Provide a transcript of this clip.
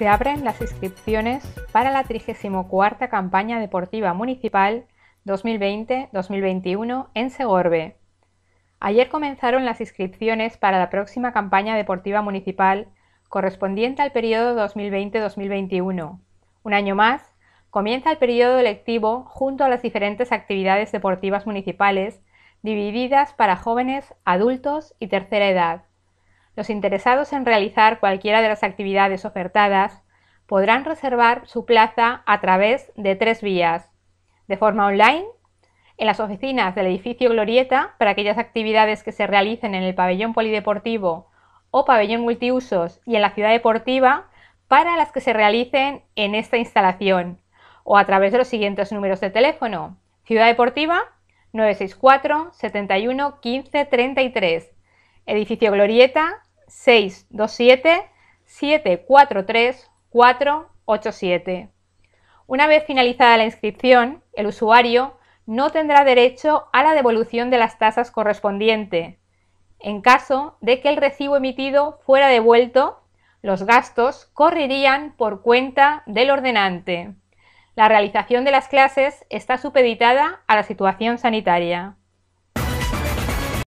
se abren las inscripciones para la 34 Campaña Deportiva Municipal 2020-2021 en Segorbe. Ayer comenzaron las inscripciones para la próxima campaña deportiva municipal correspondiente al periodo 2020-2021. Un año más, comienza el periodo electivo junto a las diferentes actividades deportivas municipales divididas para jóvenes, adultos y tercera edad. Los interesados en realizar cualquiera de las actividades ofertadas podrán reservar su plaza a través de tres vías, de forma online, en las oficinas del edificio Glorieta para aquellas actividades que se realicen en el pabellón polideportivo o pabellón multiusos y en la ciudad deportiva para las que se realicen en esta instalación o a través de los siguientes números de teléfono. Ciudad Deportiva 964 71 15 33 edificio Glorieta 627 743 487. Una vez finalizada la inscripción, el usuario no tendrá derecho a la devolución de las tasas correspondiente. En caso de que el recibo emitido fuera devuelto, los gastos correrían por cuenta del ordenante. La realización de las clases está supeditada a la situación sanitaria.